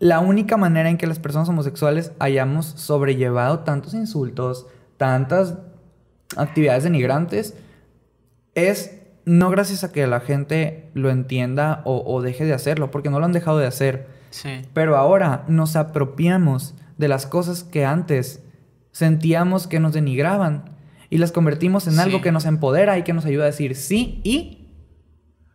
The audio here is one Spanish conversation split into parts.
la única manera en que las personas homosexuales hayamos sobrellevado tantos insultos, tantas actividades denigrantes, es no gracias a que la gente lo entienda o, deje de hacerlo, porque no lo han dejado de hacer. Sí. Pero ahora nos apropiamos de las cosas que antes sentíamos que nos denigraban y las convertimos en algo que nos empodera y que nos ayuda a decir sí y...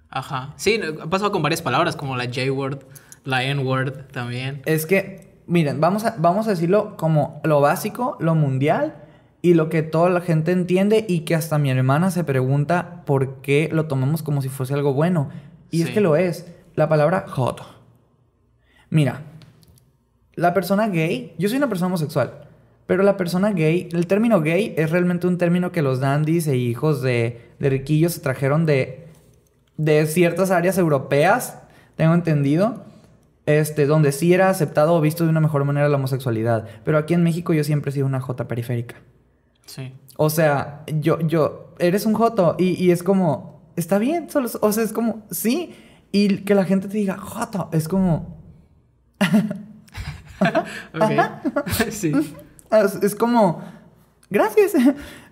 Ajá. Sí, ha pasado con varias palabras como la J-word. La word también. Es que, miren, vamos a, vamos a decirlo como lo básico, lo mundial y lo que toda la gente entiende y que hasta mi hermana se pregunta por qué lo tomamos como si fuese algo bueno. Y es que lo es. La palabra joto. Mira, la persona gay, yo soy una persona homosexual, pero la persona gay, el término gay es realmente un término que los dandies e hijos de, de riquillos se trajeron de, de ciertas áreas europeas, tengo entendido este, donde sí era aceptado o visto de una mejor manera la homosexualidad. Pero aquí en México yo siempre he sido una J periférica. Sí. O sea, yo, yo, eres un Joto y, y es como, está bien, solo, o sea, es como, sí. Y que la gente te diga, Joto, es como... sí. Es, como, gracias.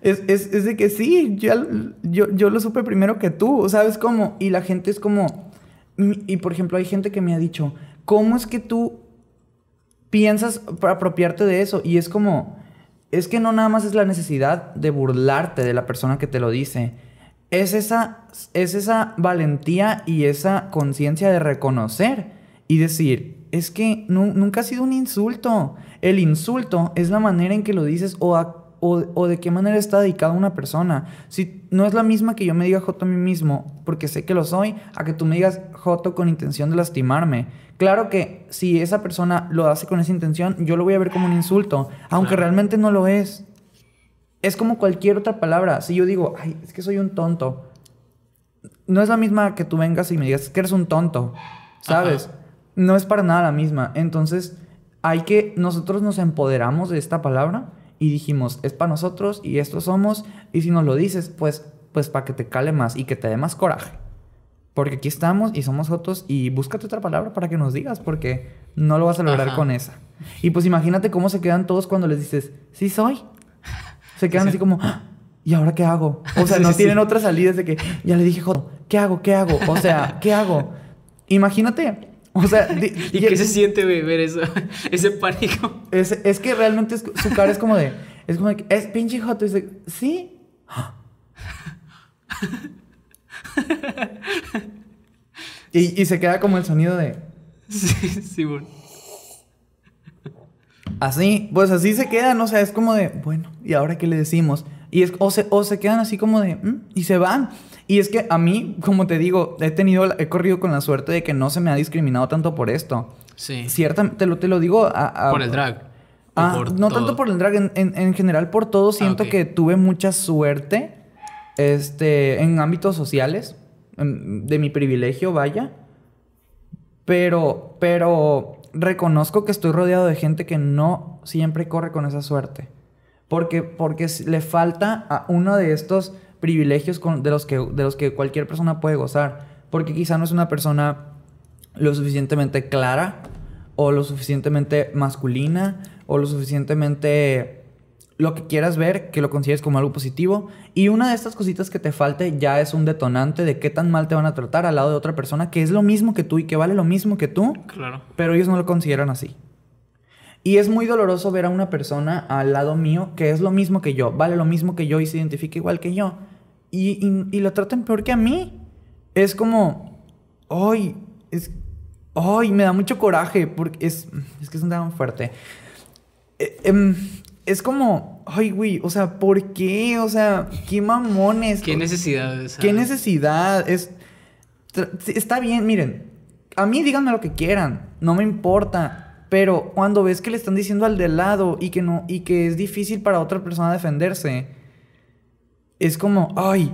Es, es, de que sí, yo, yo, yo lo supe primero que tú, ¿sabes? Como, y la gente es como... Y por ejemplo, hay gente que me ha dicho, ¿Cómo es que tú piensas apropiarte de eso? Y es como, es que no nada más es la necesidad de burlarte de la persona que te lo dice. Es esa, es esa valentía y esa conciencia de reconocer y decir, es que nunca ha sido un insulto. El insulto es la manera en que lo dices o a o, de qué manera está dedicada una persona. Si no es la misma que yo me diga Joto a mí mismo, porque sé que lo soy, a que tú me digas Joto con intención de lastimarme. Claro que si esa persona lo hace con esa intención, yo lo voy a ver como un insulto, aunque realmente no lo es. Es como cualquier otra palabra. Si yo digo, ay, es que soy un tonto. No es la misma que tú vengas y me digas que eres un tonto, ¿sabes? No es para nada la misma. Entonces, hay que, nosotros nos empoderamos de esta palabra y dijimos, es para nosotros y estos somos, y si nos lo dices, pues, pues para que te cale más y que te dé más coraje. Porque aquí estamos y somos otros y búscate otra palabra para que nos digas porque no lo vas a lograr con esa. Y pues imagínate cómo se quedan todos cuando les dices, sí soy. Se quedan así como, ah, ¿y ahora qué hago? O sea, no tienen otra salida... de que, ya le dije, joder, ¿qué hago? ¿Qué hago? O sea, ¿qué hago? Imagínate o sea, ¿y, qué se siente, beber eso? Ese pánico. Es, que realmente su cara es como de. Es como de. Es pinche joto. Es de. ¿Sí? y, se queda como el sonido de. Sí, sí, bueno. Así, pues así se quedan, o sea, es como de, bueno, ¿y ahora qué le decimos? Y es, o, se, o se quedan así como de, y se van. Y es que a mí, como te digo, he tenido, he corrido con la suerte de que no se me ha discriminado tanto por esto. Sí. Ciertamente, te lo, te lo digo por el drag. Ah, no tanto por el drag, en, general por todo ah, siento que tuve mucha suerte este, en ámbitos sociales, de mi privilegio, vaya. Pero, pero reconozco que estoy rodeado de gente que no siempre corre con esa suerte. Porque, porque le falta a uno de estos privilegios de, los que, de los que cualquier persona puede gozar, porque quizá no es una persona lo suficientemente clara o lo suficientemente masculina o lo suficientemente lo que quieras ver, que lo consideres como algo positivo. Y una de estas cositas que te falte ya es un detonante de qué tan mal te van a tratar al lado de otra persona que es lo mismo que tú y que vale lo mismo que tú. Claro. Pero ellos no lo consideran así. Y es muy doloroso ver a una persona al lado mío que es lo mismo que yo, vale lo mismo que yo y se identifica igual que yo y, y, tratan peor que a mí. Es como, ay, es, ay, me da mucho coraje porque es, es que es un tema fuerte. E, em, es como, ay, güey, o sea, ¿por qué? O sea, qué mamones. ¿Qué necesidad? ¿Qué necesidad? Es, está bien, miren, a mí díganme lo que quieran, no me importa. Pero cuando ves que le están diciendo al de lado y que no y que es difícil para otra persona defenderse, es como, ay,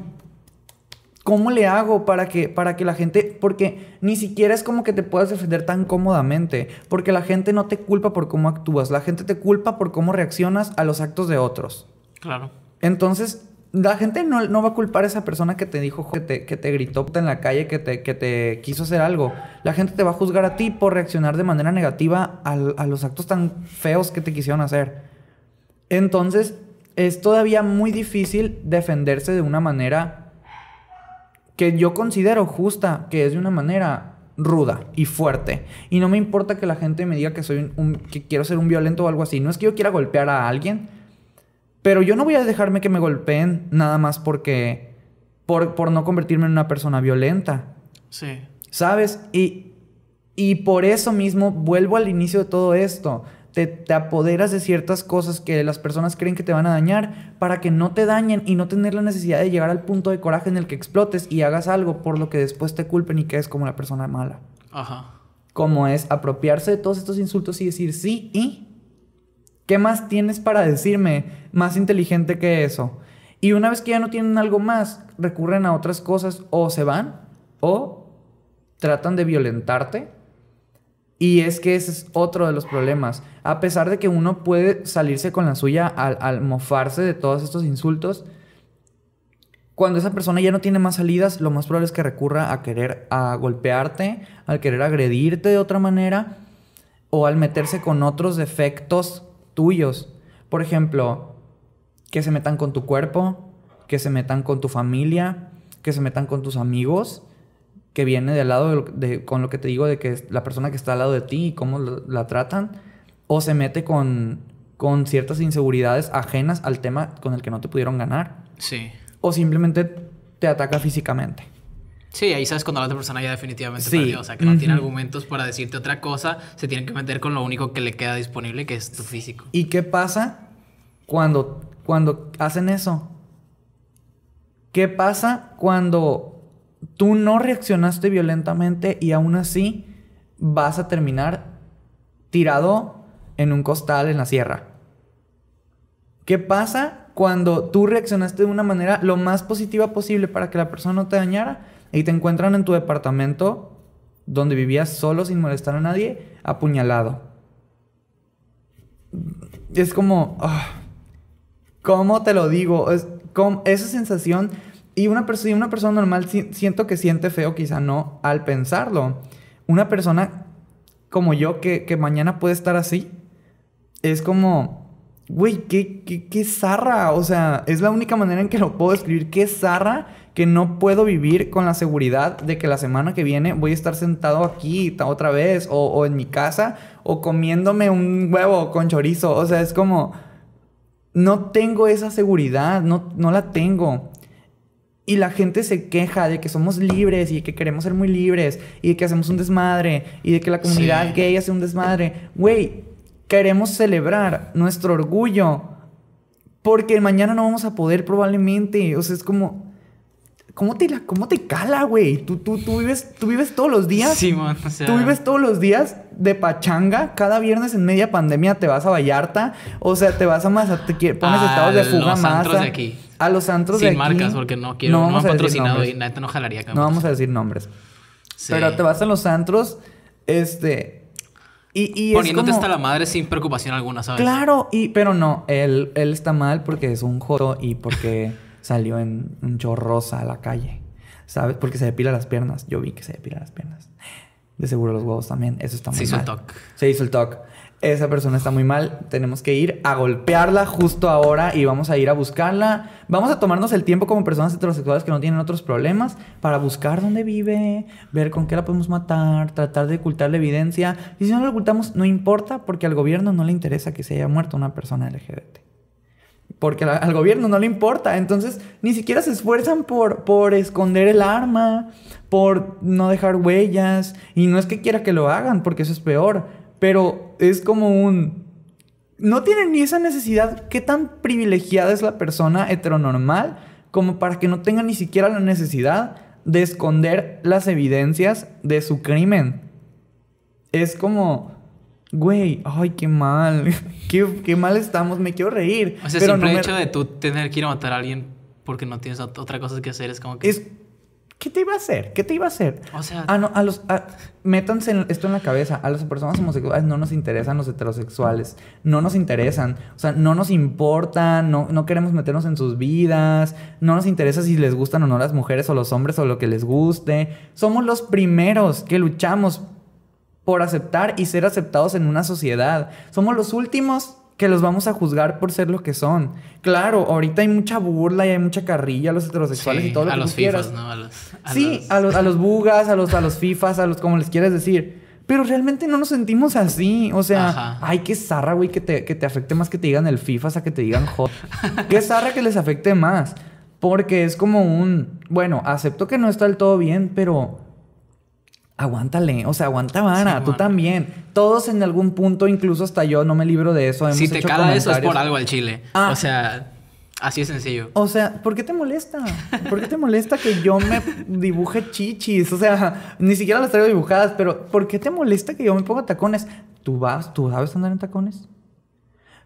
¿cómo le hago para que, para que la gente, porque ni siquiera es como que te puedas defender tan cómodamente, porque la gente no te culpa por cómo actúas, la gente te culpa por cómo reaccionas a los actos de otros. Claro. Entonces, la gente no, no, va a culpar a esa persona que te dijo, que te, que te gritó en la calle, que te, que te quiso hacer algo. La gente te va a juzgar a ti por reaccionar de manera negativa a los actos tan feos que te quisieron hacer. Entonces, es todavía muy difícil defenderse de una manera que yo considero justa, que es de una manera ruda y fuerte. Y no me importa que la gente me diga que soy un, que quiero ser un violento o algo así. No es que yo quiera golpear a alguien, pero yo no voy a dejarme que me golpeen nada más porque por, por no convertirme en una persona violenta. Sí. ¿Sabes? Y y por eso mismo vuelvo al inicio de todo esto te, apoderas de ciertas cosas que las personas creen que te van a dañar para que no te dañen y no tener la necesidad de llegar al punto de coraje en el que explotes y hagas algo por lo que después te culpen y quedes como la persona mala. Ajá. Como es apropiarse de todos estos insultos y decir sí y ¿qué más tienes para decirme más inteligente que eso? Y una vez que ya no tienen algo más, recurren a otras cosas o se van o tratan de violentarte y es que ese es otro de los problemas. A pesar de que uno puede salirse con la suya al, mofarse de todos estos insultos, cuando esa persona ya no tiene más salidas, lo más probable es que recurra a querer a golpearte, al querer agredirte de otra manera o al meterse con otros defectos tuyos. Por ejemplo, que se metan con tu cuerpo, que se metan con tu familia, que se metan con tus amigos que viene del lado de, con lo que te digo de que la persona que está al lado de ti y cómo la, tratan, o se mete con, con ciertas inseguridades ajenas al tema con el que no te pudieron ganar. Sí. O simplemente te ataca físicamente. Sí, ahí sabes cuando la otra persona ya definitivamente sí. o sea, que no tiene argumentos para decirte otra cosa, se tiene que meter con lo único que le queda disponible, que es tu físico. ¿Y qué pasa cuando, cuando hacen eso? ¿Qué pasa cuando tú no reaccionaste violentamente y aún así vas a terminar tirado en un costal en la sierra. ¿Qué pasa cuando tú reaccionaste de una manera lo más positiva posible para que la persona no te dañara y te encuentran en tu departamento donde vivías solo sin molestar a nadie, apuñalado? Es como, ah, ¿cómo te lo digo? Es, con esa sensación y una, y una persona normal siento que siente feo, quizá no, al pensarlo. Una persona como yo que, mañana puede estar así, es como, güey, qué, qué, zarra. O sea, es la única manera en que lo puedo describir. Qué zarra que no puedo vivir con la seguridad de que la semana que viene voy a estar sentado aquí otra vez o, en mi casa o comiéndome un huevo con chorizo. O sea, es como, no tengo esa seguridad, no, no la tengo. Y la gente se queja de que somos libres y que queremos ser muy libres y de que hacemos un desmadre y de que la comunidad gay hace un desmadre. Güey, queremos celebrar nuestro orgullo porque mañana no vamos a poder probablemente. O sea, es como... ¿Cómo te, cómo te cala, güey? Tú, tú, vives, tú vives todos los días. Tú vives todos los días de pachanga. Cada viernes en media pandemia te vas a Vallarta. O sea, te vas a Mazatlán. Pones ah, estados de fuga más. aquí a los antros Sin de marcas, porque no quiero. No, vamos han a patrocinado y no jalaría No vamos a decir nombres. Pero te vas a los antros, este. Y, Poniéndote hasta la madre sin preocupación alguna, ¿sabes? Claro, y, pero no, él, él está mal porque es un joto y porque salió en un chorrosa a la calle, ¿sabes? Porque se depila las piernas. Yo vi que se depila las piernas. De seguro los huevos también. Eso está muy se hizo el toque. Se hizo el toque esa persona está muy mal, tenemos que ir a golpearla justo ahora y vamos a ir a buscarla. Vamos a tomarnos el tiempo como personas heterosexuales que no tienen otros problemas para buscar dónde vive, ver con qué la podemos matar, tratar de ocultar la evidencia. Y si no la ocultamos, no importa porque al gobierno no le interesa que se haya muerto una persona LGBT. Porque al gobierno no le importa. Entonces, ni siquiera se esfuerzan por, por esconder el arma, por no dejar huellas. Y no es que quiera que lo hagan, porque eso es peor. Pero es como un... No tienen ni esa necesidad. ¿Qué tan privilegiada es la persona heteronormal como para que no tenga ni siquiera la necesidad de esconder las evidencias de su crimen? Es como... Güey, ay, qué mal. qué, mal estamos, me quiero reír. O sea, pero simple hecho de tú tener que ir a matar a alguien porque no tienes otra cosa que hacer es como que... ¿qué te iba a hacer? ¿Qué te iba a hacer? O sea, ah, a los, métanse esto en la cabeza, a las personas homosexuales no nos interesan los heterosexuales, no nos interesan, o sea, no nos importan, no, no queremos meternos en sus vidas, no nos interesa si les gustan o no las mujeres o los hombres o lo que les guste, somos los primeros que luchamos por aceptar y ser aceptados en una sociedad, somos los últimos que los vamos a juzgar por ser lo que son. Claro, ahorita hay mucha burla y hay mucha carrilla a los heterosexuales y todo lo a que los tú ¿no? A los, sí, A, los, bugas, a los, a los fifas, a los como les quieras decir. Pero realmente no nos sentimos así. O sea, ay, qué zarra, güey, que te, que te afecte más que te digan el FIFAS a que te digan joder. qué zarra que les afecte más. Porque es como un, bueno, acepto que no está del todo bien, pero aguántale, o sea, aguanta vara, tú también. Todos en algún punto, incluso hasta yo, no me libro de eso. si te cala eso es por algo al chile. Ah. O sea, así es sencillo. O sea, ¿por qué te molesta? ¿Por qué te molesta que yo me dibuje chichis? O sea, ni siquiera las traigo dibujadas, pero ¿por qué te molesta que yo me ponga tacones? ¿Tú vas, tú sabes andar en tacones?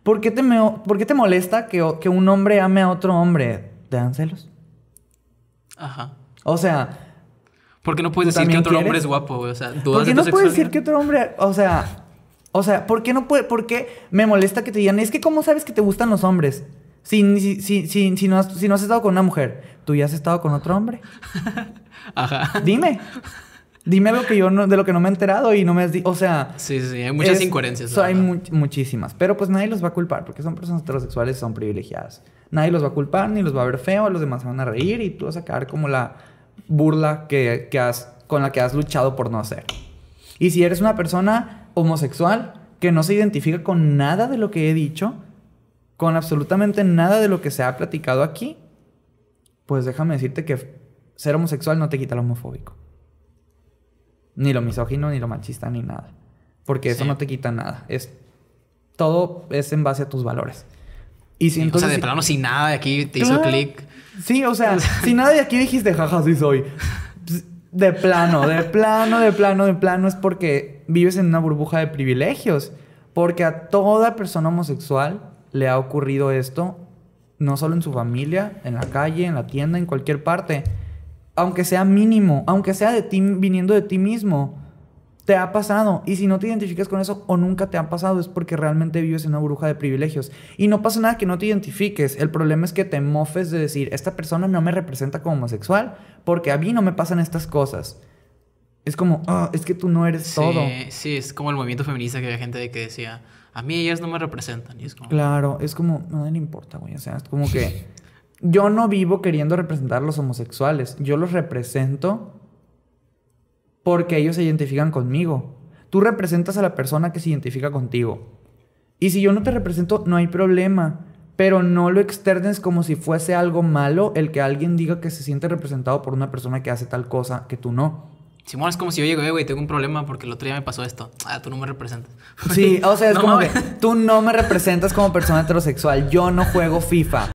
¿Por qué te, te molesta que, que un hombre ame a otro hombre? ¿Te dan celos? Ajá. O sea, porque no puedes decir que otro hombre es guapo, güey. O sea, ¿Por no puedes decir que otro hombre. O sea. O sea, ¿por qué no puede? ¿Por qué me molesta que te digan? Es que cómo sabes que te gustan los hombres. Si, si, no, has, estado con una mujer, ¿tú ya has estado con otro hombre? Ajá. Dime. Dime algo que yo no, de lo que no me he enterado y no me has dicho. O sea. Sí, sí, hay muchas incoherencias. hay muchísimas. Pero pues nadie los va a culpar porque son personas heterosexuales, son privilegiadas. Nadie los va a culpar ni los va a ver feo, los demás se van a reír y tú vas a quedar como la burla que, has, con la que has luchado por no hacer. Y si eres una persona homosexual que no se identifica con nada de lo que he dicho, con absolutamente nada de lo que se ha platicado aquí, pues déjame decirte que ser homosexual no te quita lo homofóbico. Ni lo misógino, ni lo machista, ni nada. Porque eso no te quita nada. Es, todo es en base a tus valores. O sea, de plano sin nada de aquí te hizo clic. Sí, o sea, si nada de aquí dijiste, jaja, sí soy. Pues, de plano, de plano, de plano, de plano es porque vives en una burbuja de privilegios. Porque a toda persona homosexual le ha ocurrido esto, no solo en su familia, en la calle, en la tienda, en cualquier parte. Aunque sea mínimo, aunque sea de ti, viniendo de ti mismo te ha pasado. Y si no te identificas con eso o nunca te ha pasado, es porque realmente vives en una bruja de privilegios. Y no pasa nada que no te identifiques. El problema es que te mofes de decir, esta persona no me representa como homosexual porque a mí no me pasan estas cosas. Es como, ah, es que tú no eres todo. Sí, es como el movimiento feminista que había gente de que decía, a mí ellas no me representan. Y es Claro, es como, no le importa, güey. O sea, es como que yo no vivo queriendo representar a los homosexuales. Yo los represento porque ellos se identifican conmigo. Tú representas a la persona que se identifica contigo. Y si yo no te represento, no hay problema. Pero no lo externes como si fuese algo malo el que alguien diga que se siente representado por una persona que hace tal cosa que tú no. Simón es como si yo llego, eh, güey, tengo un problema porque el otro día me pasó esto. Ah, tú no me representas. Sí, o sea, es como que tú no me representas como persona heterosexual. Yo no juego FIFA.